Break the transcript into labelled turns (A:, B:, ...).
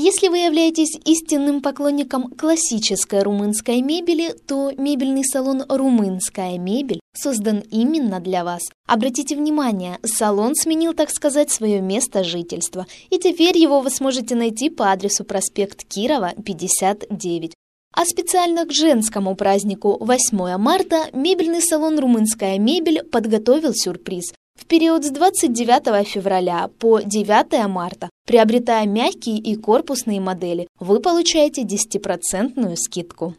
A: Если вы являетесь истинным поклонником классической румынской мебели, то мебельный салон «Румынская мебель» создан именно для вас. Обратите внимание, салон сменил, так сказать, свое место жительства, и теперь его вы сможете найти по адресу проспект Кирова, 59. А специально к женскому празднику 8 марта мебельный салон «Румынская мебель» подготовил сюрприз в период с 29 февраля по 9 марта, приобретая мягкие и корпусные модели, вы получаете 10% скидку.